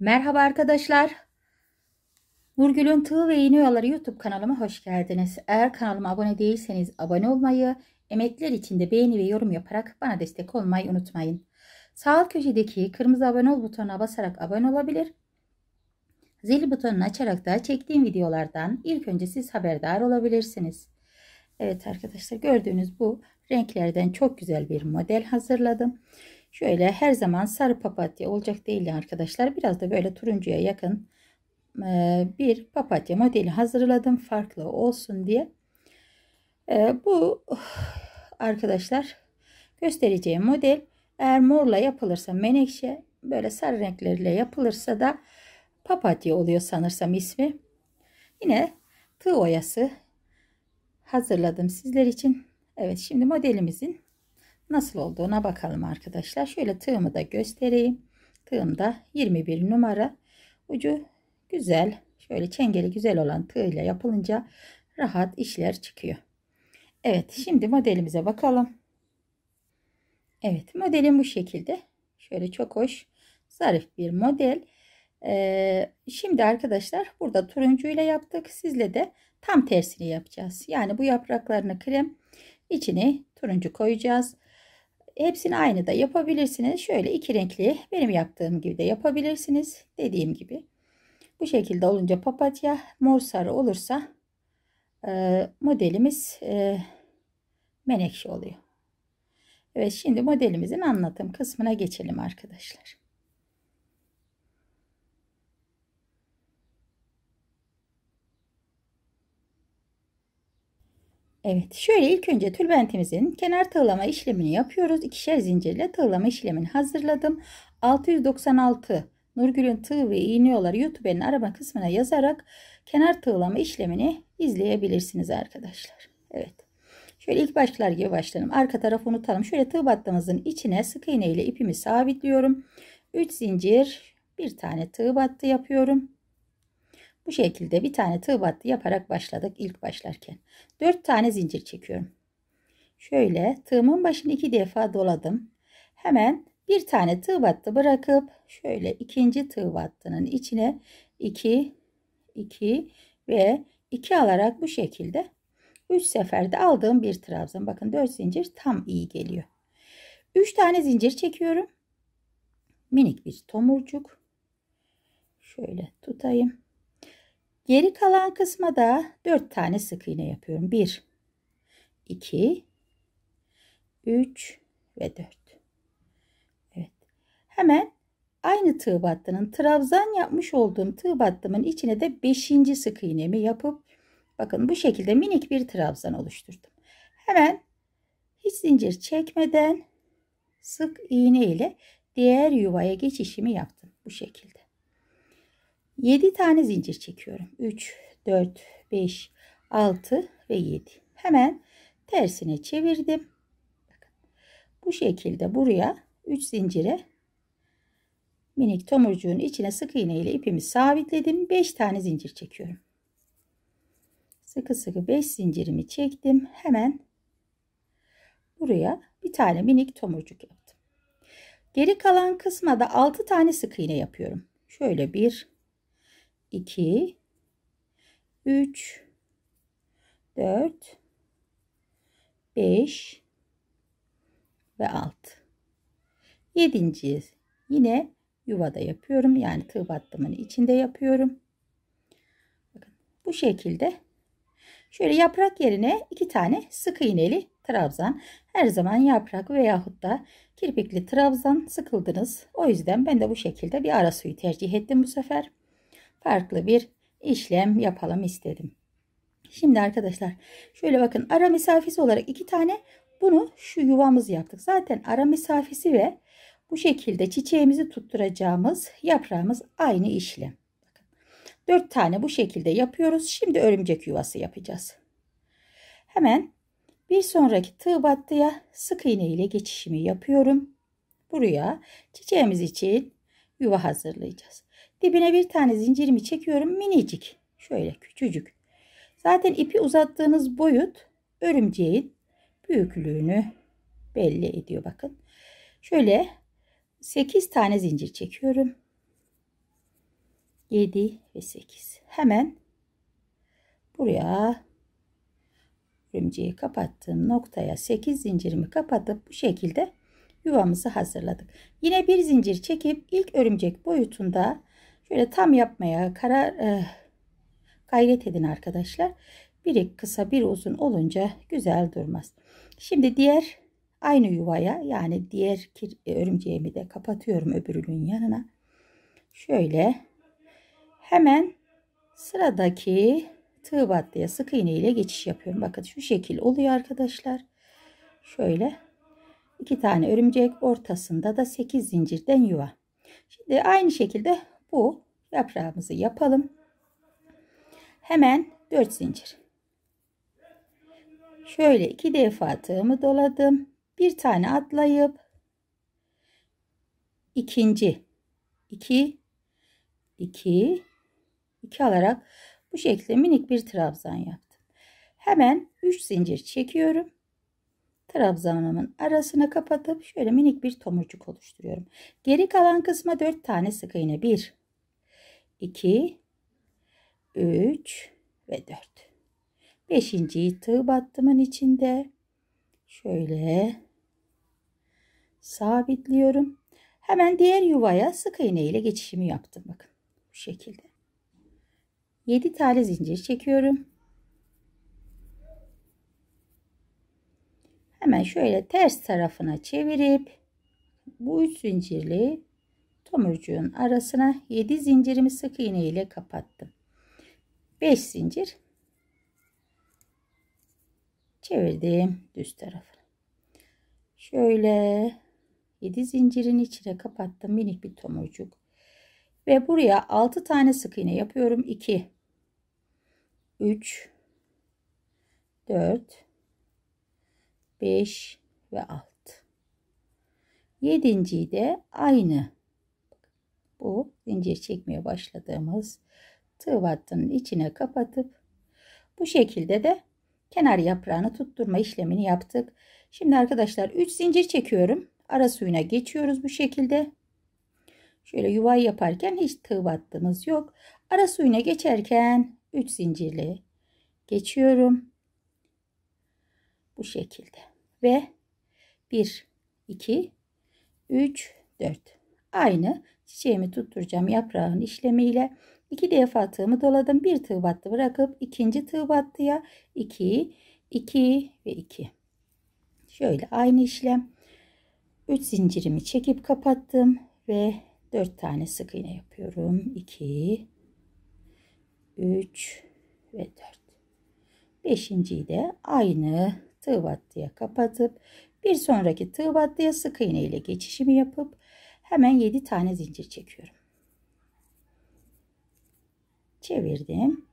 Merhaba arkadaşlar. Nurgül'ün Tığ ve İğne Yolları YouTube kanalıma hoş geldiniz. Eğer kanalıma abone değilseniz abone olmayı, emekler için de beğeni ve yorum yaparak bana destek olmayı unutmayın. Sağ alt köşedeki kırmızı abone ol butonuna basarak abone olabilir. Zil butonunu açarak da çektiğim videolardan ilk önce siz haberdar olabilirsiniz. Evet arkadaşlar gördüğünüz bu renklerden çok güzel bir model hazırladım. Şöyle her zaman sarı papatya olacak değil arkadaşlar. Biraz da böyle turuncuya yakın e, bir papatya modeli hazırladım. Farklı olsun diye. E, bu arkadaşlar göstereceğim model eğer morla yapılırsa menekşe böyle sarı renklerle yapılırsa da papatya oluyor sanırsam ismi. Yine tığ oyası hazırladım sizler için. Evet şimdi modelimizin nasıl olduğuna bakalım arkadaşlar. Şöyle tığımı da göstereyim. Tığımda 21 numara. Ucu güzel. Şöyle çengeli güzel olan tığıyla yapılınca rahat işler çıkıyor. Evet şimdi modelimize bakalım. Evet modelim bu şekilde. Şöyle çok hoş zarif bir model. Ee, şimdi arkadaşlar burada turuncu ile yaptık. Sizle de tam tersini yapacağız. Yani bu yapraklarını krem içine turuncu koyacağız. Hepsini aynı da yapabilirsiniz. Şöyle iki renkli benim yaptığım gibi de yapabilirsiniz. Dediğim gibi. Bu şekilde olunca papatya mor sarı olursa e, modelimiz e, menekşe oluyor. Evet şimdi modelimizin anlatım kısmına geçelim arkadaşlar. Evet şöyle ilk önce tülbentimizin kenar tığlama işlemini yapıyoruz. İkişer zincirle tığlama işlemini hazırladım. 696 Nurgül'ün tığ ve iğniyoları YouTube'nin arama kısmına yazarak kenar tığlama işlemini izleyebilirsiniz arkadaşlar. Evet. Şöyle ilk başlar gibi başlayalım. Arka tarafı unutalım. Şöyle tığ battığımızın içine sık iğne ile ipimi sabitliyorum. 3 zincir, bir tane tığ battı yapıyorum. Bu şekilde bir tane tığ battı yaparak başladık ilk başlarken. 4 tane zincir çekiyorum. Şöyle tığımın başını iki defa doladım. Hemen bir tane tığ battı bırakıp şöyle ikinci tığ battının içine 2 2 ve 2 alarak bu şekilde 3 seferde aldığım bir trabzan. Bakın 4 zincir tam iyi geliyor. 3 tane zincir çekiyorum. Minik bir tomurcuk. Şöyle tutayım. Geri kalan kısma da 4 tane sık iğne yapıyorum. 1 2 3 ve 4. Evet. Hemen aynı tığ battının trabzan yapmış olduğum tığ battımın içine de 5. sık iğnemi yapıp bakın bu şekilde minik bir trabzan oluşturdum. Hemen hiç zincir çekmeden sık iğne ile diğer yuvaya geçişimi yaptım bu şekilde. 7 tane zincir çekiyorum. 3, 4, 5, 6 ve 7. Hemen tersine çevirdim. bu şekilde buraya 3 zincire minik tomurcuğun içine sık iğne ile ipimi sabitledim. 5 tane zincir çekiyorum. Sıkı sıkı 5 zincirimi çektim. Hemen buraya bir tane minik tomurcuk yaptım. Geri kalan kısma da 6 tane sık iğne yapıyorum. Şöyle 1 2 3 4 5 ve 6 7. yine yuvada yapıyorum. Yani tığ battımın içinde yapıyorum. Bakın bu şekilde şöyle yaprak yerine iki tane sık iğneli trabzan. Her zaman yaprak veyahut da kirpikli trabzan sıkıldınız. O yüzden ben de bu şekilde bir ara suyu tercih ettim bu sefer farklı bir işlem yapalım istedim. Şimdi arkadaşlar şöyle bakın ara mesafesi olarak iki tane bunu şu yuvamız yaptık. Zaten ara mesafesi ve bu şekilde çiçeğimizi tutturacağımız yaprağımız aynı işlem. Dört tane bu şekilde yapıyoruz. Şimdi örümcek yuvası yapacağız. Hemen bir sonraki tığ battıya sık iğne ile geçişimi yapıyorum. Buraya çiçeğimiz için yuva hazırlayacağız. Dibine bir tane zincirimi çekiyorum minicik. Şöyle küçücük. Zaten ipi uzattığınız boyut örümceğin büyüklüğünü belli ediyor bakın. Şöyle 8 tane zincir çekiyorum. 7 ve 8. Hemen buraya örümceği kapattığım noktaya 8 zincirimi kapatıp bu şekilde yuvamızı hazırladık. Yine bir zincir çekip ilk örümcek boyutunda Şöyle tam yapmaya karar e, gayret edin arkadaşlar. Biri kısa bir uzun olunca güzel durmaz. Şimdi diğer aynı yuvaya yani diğer kir, e, örümceğimi de kapatıyorum öbürünün yanına. Şöyle hemen sıradaki tığ battıya sık iğne ile geçiş yapıyorum. Bakın şu şekil oluyor arkadaşlar. Şöyle iki tane örümcek ortasında da 8 zincirden yuva. Şimdi aynı şekilde bu yaprağımızı yapalım. Hemen 4 zincir. Şöyle iki defa tığımı doladım. Bir tane atlayıp ikinci 2 2 2 alarak bu şekilde minik bir trabzan yaptım. Hemen 3 zincir çekiyorum trabzanımın arasına kapatıp şöyle minik bir tomurcuk oluşturuyorum. Geri kalan kısma 4 tane sık iğne. 1 2 3 ve 4. Beşinciyi tığ battımın içinde şöyle sabitliyorum. Hemen diğer yuvaya sık iğne ile geçişimi yaptım. Bakın bu şekilde. 7 tane zincir çekiyorum. hemen şöyle ters tarafına çevirip bu üç zincirli tomurcuğun arasına 7 zincirimi sık iğne ile kapattım. 5 zincir çevirdim düz tarafı. Şöyle 7 zincirin içine kapattım minik bir tomurcuk. Ve buraya 6 tane sık iğne yapıyorum. 2 3 4 5 ve alt. Yedinciyi de aynı bu zincir çekmeye başladığımız tığ battının içine kapatıp bu şekilde de kenar yaprağını tutturma işlemini yaptık. Şimdi arkadaşlar 3 zincir çekiyorum. Ara suyuna geçiyoruz bu şekilde. Şöyle yuva yaparken hiç tığ battığımız yok. Ara suyuna geçerken 3 zincirli geçiyorum. Bu şekilde ve 1, 2, 3, 4. Aynı çiçeğimi tutturacağım yaprağın işlemiyle. iki defa tığımı doladım. Bir tığ battı bırakıp ikinci tığ battıya 2, 2 ve 2. Şöyle aynı işlem. 3 zincirimi çekip kapattım ve 4 tane sık iğne yapıyorum. 2 3 ve 4. Beşinciyi de aynı tığ battıya kapatıp bir sonraki tığ battıya sık iğne ile geçişimi yapıp hemen 7 tane zincir çekiyorum. Çevirdim.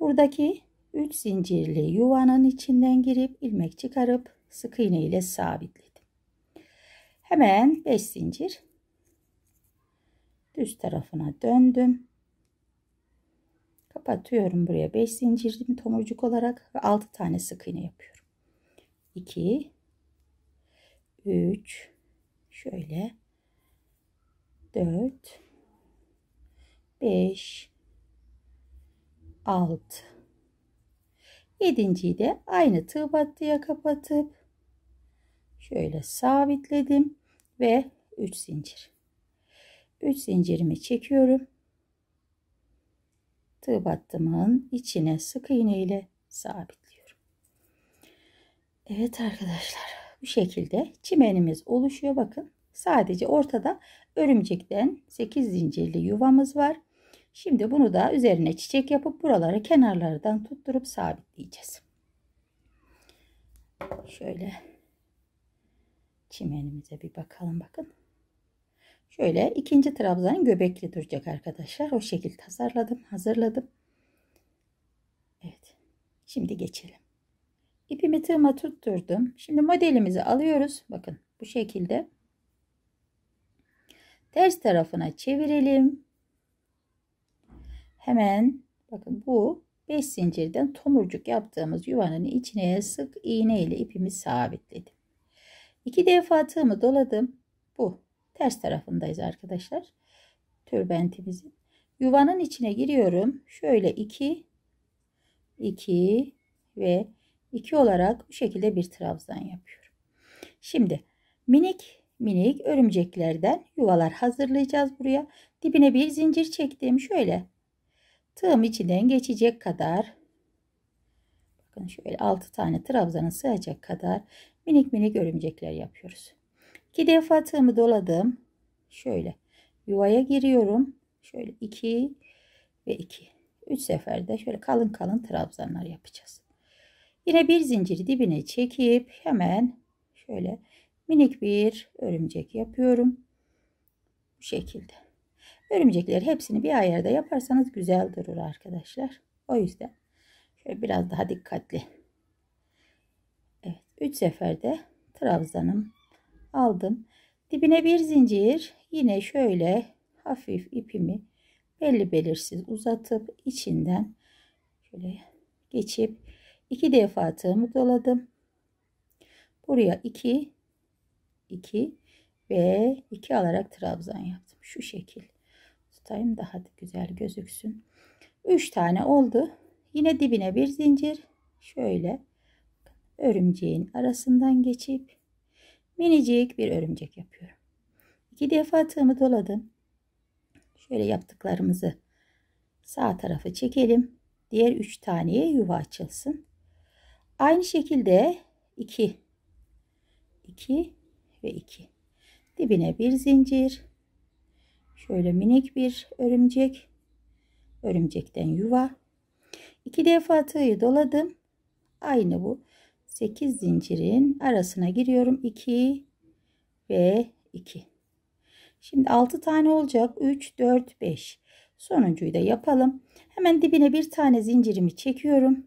Buradaki 3 zincirli yuvanın içinden girip ilmek çıkarıp sık iğne ile sabitledim. Hemen 5 zincir düz tarafına döndüm. Kapatıyorum buraya 5 zincirli tomurcuk olarak ve 6 tane sık iğne yapıyorum. 2 3 şöyle 4 5 6 7.yi de aynı tığ battıya kapatıp şöyle sabitledim ve 3 zincir 3 zincirimi çekiyorum tığ battımın içine sık iğne ile sabit Evet arkadaşlar bu şekilde çimenimiz oluşuyor bakın. Sadece ortada örümcekten 8 zincirli yuvamız var. Şimdi bunu da üzerine çiçek yapıp buraları kenarlardan tutturup sabitleyeceğiz. Şöyle çimenimize bir bakalım bakın. Şöyle ikinci trabzan göbekli duracak arkadaşlar. O şekilde tasarladım, hazırladım. Evet. Şimdi geçelim. İpimi tığıma tutturdum. Şimdi modelimizi alıyoruz. Bakın bu şekilde. Ters tarafına çevirelim. Hemen bakın bu 5 zincirden tomurcuk yaptığımız yuvanın içine sık iğne ile ipimi sabitledim. 2 defa tığımı doladım. Bu ters tarafındayız arkadaşlar. Tülbentimizin. Yuvanın içine giriyorum. Şöyle 2 2 ve 2 olarak bu şekilde bir trabzan yapıyorum. Şimdi minik minik örümceklerden yuvalar hazırlayacağız buraya. Dibine bir zincir çektim. Şöyle tığım içinden geçecek kadar bakın şöyle 6 tane trabzana sığacak kadar minik minik örümcekler yapıyoruz. 2 defa tığımı doladım. Şöyle yuvaya giriyorum. Şöyle 2 ve 2. 3 seferde şöyle kalın kalın trabzanlar yapacağız. Yine bir zinciri dibine çekip hemen şöyle minik bir örümcek yapıyorum. Bu şekilde. Örümcekler hepsini bir ayarda yaparsanız güzel durur arkadaşlar. O yüzden şöyle biraz daha dikkatli. Evet 3 seferde trabzanım aldım. Dibine bir zincir yine şöyle hafif ipimi belli belirsiz uzatıp içinden şöyle geçip 2 defa tığımı doladım. Buraya 2 2 ve 2 alarak trabzan yaptım. Şu şekil tutayım daha güzel gözüksün. 3 tane oldu. Yine dibine bir zincir şöyle örümceğin arasından geçip minicik bir örümcek yapıyorum. 2 defa tığımı doladım. Şöyle yaptıklarımızı sağ tarafı çekelim. Diğer 3 taneye yuva açılsın. Aynı şekilde 2 2 ve 2 dibine bir zincir şöyle minik bir örümcek örümcekten yuva iki defa tığı doladım aynı bu 8 zincirin arasına giriyorum 2 ve 2 şimdi 6 tane olacak 3 4 5 sonuncuyu da yapalım hemen dibine bir tane zincirimi çekiyorum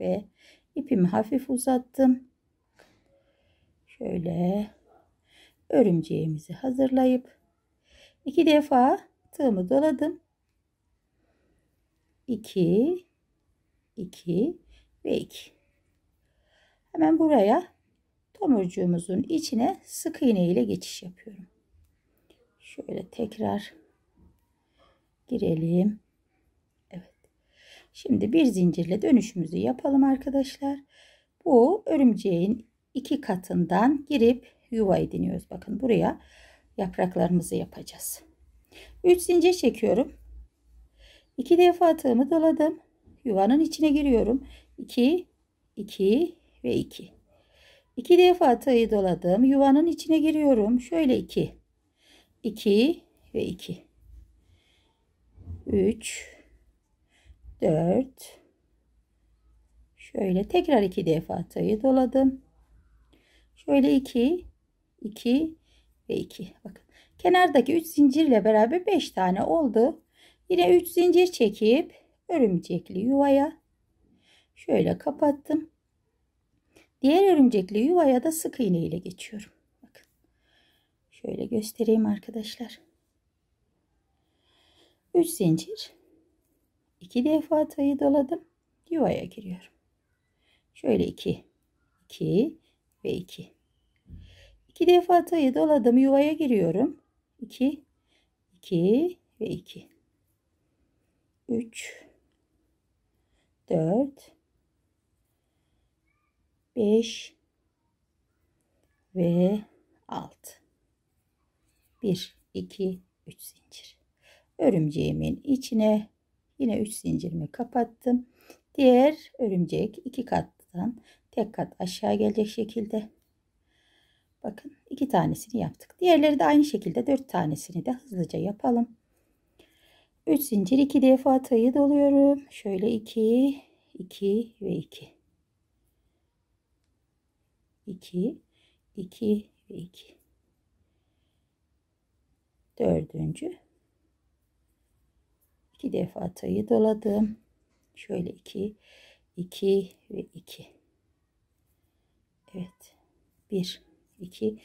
ve ipimi hafif uzattım. Şöyle örümceğimizi hazırlayıp iki defa tığımı doladım. 2 2 ve 2. Hemen buraya tomurcuğumuzun içine sık iğne ile geçiş yapıyorum. Şöyle tekrar girelim. Şimdi bir zincirle dönüşümüzü yapalım arkadaşlar. Bu örümceğin iki katından girip yuva ediniyoruz. Bakın buraya yapraklarımızı yapacağız. 3 zincir çekiyorum. 2 defa tığımı doladım. Yuvanın içine giriyorum. 2, 2 ve 2. 2 defa tığı doladım. Yuvanın içine giriyorum. Şöyle 2. 2 ve 2. 3 4 şöyle tekrar iki defa tığı doladım şöyle 2 2 ve 2 bakın kenardaki 3 zincirle beraber 5 tane oldu yine 3 zincir çekip örümcekli yuvaya şöyle kapattım diğer örümcekli yuvaya da sık iğne ile geçiyorum bakın şöyle göstereyim arkadaşlar 3 zincir İki defa tayı doladım. Yuvaya giriyorum. Şöyle iki. iki ve iki. İki defa tayı doladım. Yuvaya giriyorum. İki. iki ve iki. Üç. Dört. Beş. Ve altı. Bir, iki, üç zincir. Örümceğimin içine Yine 3 zincirimi kapattım. Diğer örümcek 2 kattan tek kat aşağı gelecek şekilde. Bakın 2 tanesini yaptık. Diğerleri de aynı şekilde 4 tanesini de hızlıca yapalım. 3 zincir 2 defa atayı doluyorum. Şöyle 2, 2 ve 2. 2, 2 ve 2. Dördüncü 2 defa tayı doladım. Şöyle 2 2 ve 2. Evet. 1 2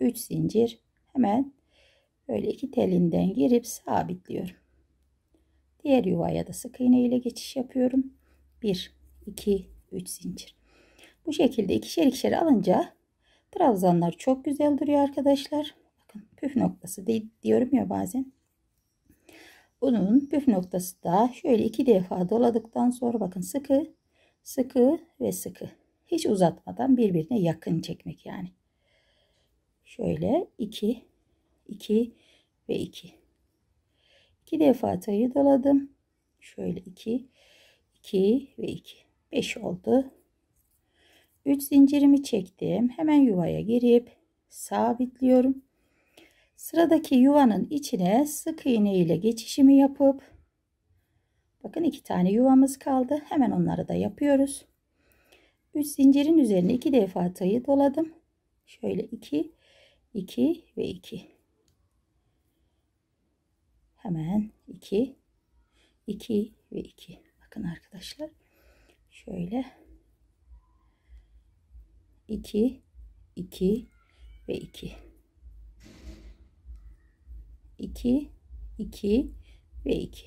3 zincir hemen böyle iki telinden girip sabitliyorum. Diğer yuvaya da sık iğne ile geçiş yapıyorum. 1 2 3 zincir. Bu şekilde ikişer ikişer alınca trabzanlar çok güzel duruyor arkadaşlar. Bakın püf noktası diyorum ya bazen. Bunun püf noktası da şöyle iki defa doladıktan sonra bakın sıkı, sıkı ve sıkı. Hiç uzatmadan birbirine yakın çekmek yani. Şöyle 2, 2 ve 2. 2 defa tayı doladım. Şöyle 2, 2 ve 2. 5 oldu. 3 zincirimi çektim. Hemen yuvaya girip sabitliyorum. Sıradaki yuvanın içine sık iğne ile geçişimi yapıp bakın iki tane yuvamız kaldı. Hemen onları da yapıyoruz. 3 zincirin üzerine iki defa tığı doladım. Şöyle 2 2 ve 2. Hemen 2 2 ve 2. Bakın arkadaşlar. Şöyle 2 2 ve 2. 2, 2 ve 2.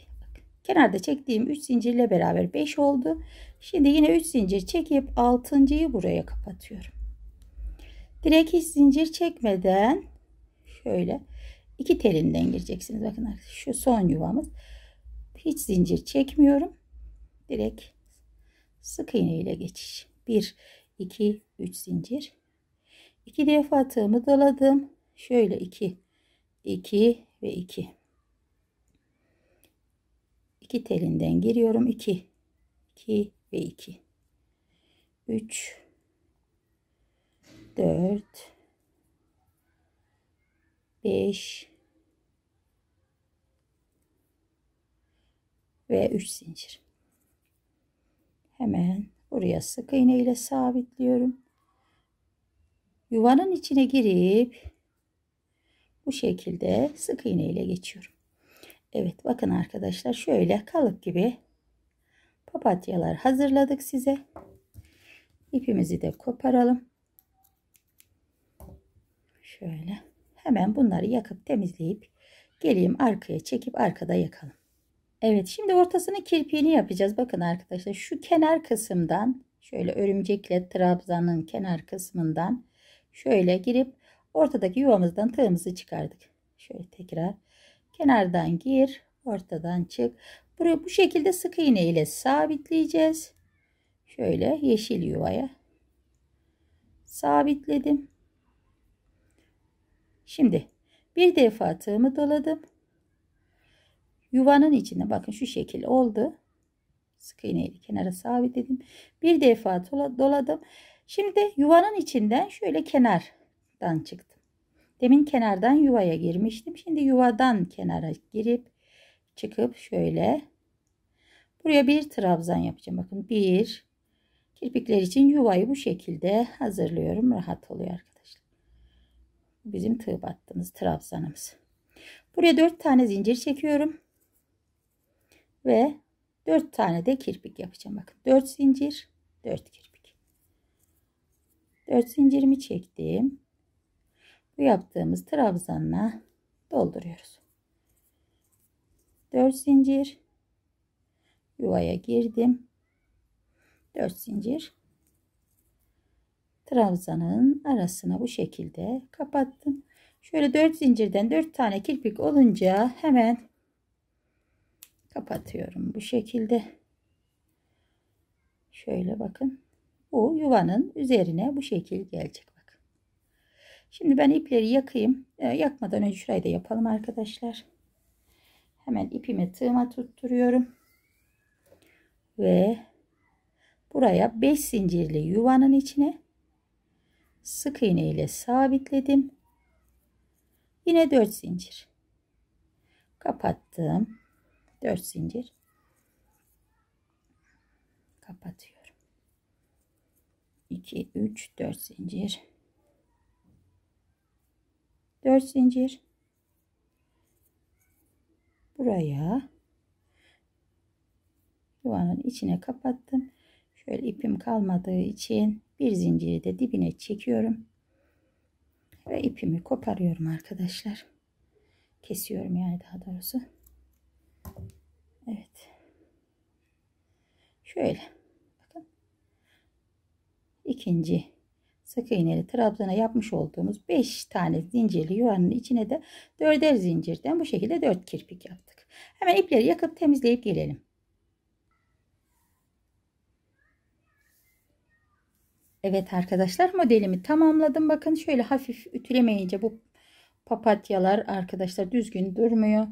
kenarda çektiğim 3 zincirle beraber 5 oldu. Şimdi yine 3 zincir çekip 6.yı buraya kapatıyorum. Direkt hiç zincir çekmeden şöyle iki telinden gireceksiniz. Bakın arkadaşlar şu son yuvamız. Hiç zincir çekmiyorum. Direkt sık iğne ile geçiş. 1 2 3 zincir. 2 defa tığımı doladım. Şöyle 2 2 ve 2 2 telinden giriyorum 2 2 ve 2 3 4 5 ve 3 zincir hemen buraya sık iğne ile sabitliyorum yuvanın içine girip bu şekilde sık iğne ile geçiyorum. Evet bakın arkadaşlar şöyle kalıp gibi papatyalar hazırladık size. İpimizi de koparalım. Şöyle hemen bunları yakıp temizleyip geleyim arkaya çekip arkada yakalım. Evet şimdi ortasını kirpiğini yapacağız. Bakın arkadaşlar şu kenar kısımdan şöyle örümcekle trabzanın kenar kısmından şöyle girip Ortadaki yuvamızdan tığımızı çıkardık. Şöyle tekrar kenardan gir, ortadan çık. Buraya bu şekilde sık iğne ile sabitleyeceğiz. Şöyle yeşil yuvaya sabitledim. Şimdi bir defa tığımı doladım. Yuvanın içine bakın şu şekil oldu. Sık iğneyi kenara sabitledim. Bir defa doladım. Şimdi yuvanın içinden şöyle kenar dan çıktım. Demin kenardan yuvaya girmiştim. Şimdi yuvadan kenara girip çıkıp şöyle buraya bir trabzan yapacağım. Bakın bir kirpikler için yuvayı bu şekilde hazırlıyorum. Rahat oluyor arkadaşlar. Bizim tığ battığımız trabzanımız. Buraya dört tane zincir çekiyorum. Ve dört tane de kirpik yapacağım. Bakın dört zincir, dört kirpik. Dört zincirimi çektim bu yaptığımız trabzanla dolduruyoruz. 4 zincir yuvaya girdim. 4 zincir trabzanın arasına bu şekilde kapattım. Şöyle 4 zincirden 4 tane kirpik olunca hemen kapatıyorum bu şekilde. Şöyle bakın. Bu yuvanın üzerine bu şekil gelecek. Şimdi ben ipleri yakayım. Ee, yakmadan önce şurayı da yapalım arkadaşlar. Hemen ipimi tığıma tutturuyorum. Ve buraya 5 zincirli yuvanın içine sık iğne ile sabitledim. Yine 4 zincir. Kapattım. 4 zincir. Kapatıyorum. 2 3 4 zincir. 4 zincir buraya yuvanın içine kapattım şöyle ipim kalmadığı için bir zinciri de dibine çekiyorum ve ipimi koparıyorum arkadaşlar kesiyorum yani daha doğrusu Evet şöyle bakın ikinci sık iğneli trabzana yapmış olduğumuz 5 tane zincirli yuvanın içine de 4'er zincirden bu şekilde 4 kirpik yaptık. Hemen ipleri yakıp temizleyip gelelim. Evet arkadaşlar modelimi tamamladım. Bakın şöyle hafif ütülemeyince bu papatyalar arkadaşlar düzgün durmuyor.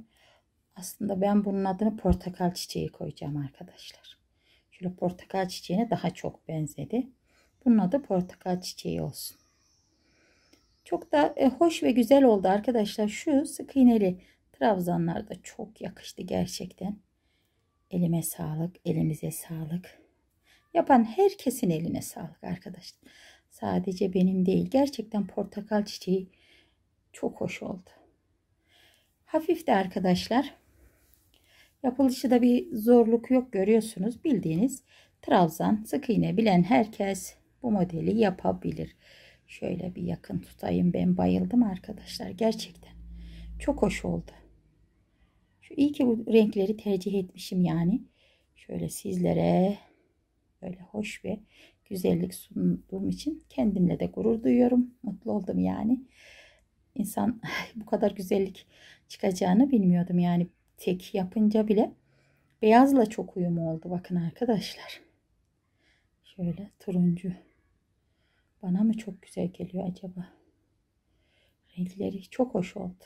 Aslında ben bunun adını portakal çiçeği koyacağım arkadaşlar. Şöyle portakal çiçeğine daha çok benzedi. Bunun adı portakal çiçeği olsun. Çok da e, hoş ve güzel oldu arkadaşlar. Şu sık iğneli trabzanlar çok yakıştı gerçekten. Elime sağlık, elimize sağlık. Yapan herkesin eline sağlık arkadaşlar. Sadece benim değil. Gerçekten portakal çiçeği çok hoş oldu. Hafif de arkadaşlar. Yapılışı da bir zorluk yok görüyorsunuz. Bildiğiniz trabzan sık iğne bilen herkes bu modeli yapabilir. Şöyle bir yakın tutayım. Ben bayıldım arkadaşlar. Gerçekten çok hoş oldu. Şu iyi ki bu renkleri tercih etmişim yani. Şöyle sizlere böyle hoş ve güzellik sunduğum için kendimle de gurur duyuyorum. Mutlu oldum yani. İnsan bu kadar güzellik çıkacağını bilmiyordum yani tek yapınca bile beyazla çok uyum oldu bakın arkadaşlar. Şöyle turuncu bana mı çok güzel geliyor acaba? Renkleri çok hoş oldu.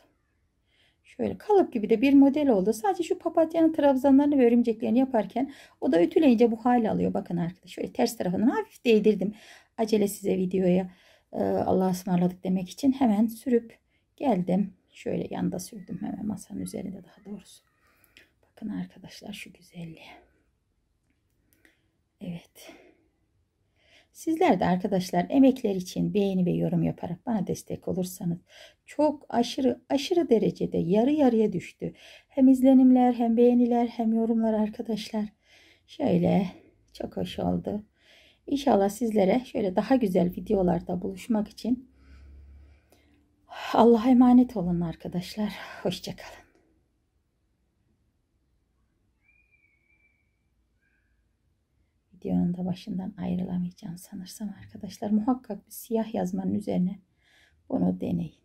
Şöyle kalıp gibi de bir model oldu. Sadece şu papatyanın trabzanlarını ve örümceklerini yaparken o da ütüleyince bu hale alıyor. Bakın arkadaşlar şöyle ters tarafından hafif değdirdim. Acele size videoya e, Allah'a ısmarladık demek için hemen sürüp geldim. Şöyle yanda sürdüm hemen masanın üzerinde daha doğrusu. Bakın arkadaşlar şu güzelliğe. Evet. Sizler de arkadaşlar emekler için beğeni ve yorum yaparak bana destek olursanız çok aşırı aşırı derecede yarı yarıya düştü. Hem izlenimler hem beğeniler hem yorumlar arkadaşlar. Şöyle çok hoş oldu. İnşallah sizlere şöyle daha güzel videolarda buluşmak için Allah'a emanet olun arkadaşlar. Hoşçakalın. gittiği anda başından ayrılamayacağım sanırsam arkadaşlar. Muhakkak bir siyah yazmanın üzerine bunu deneyin.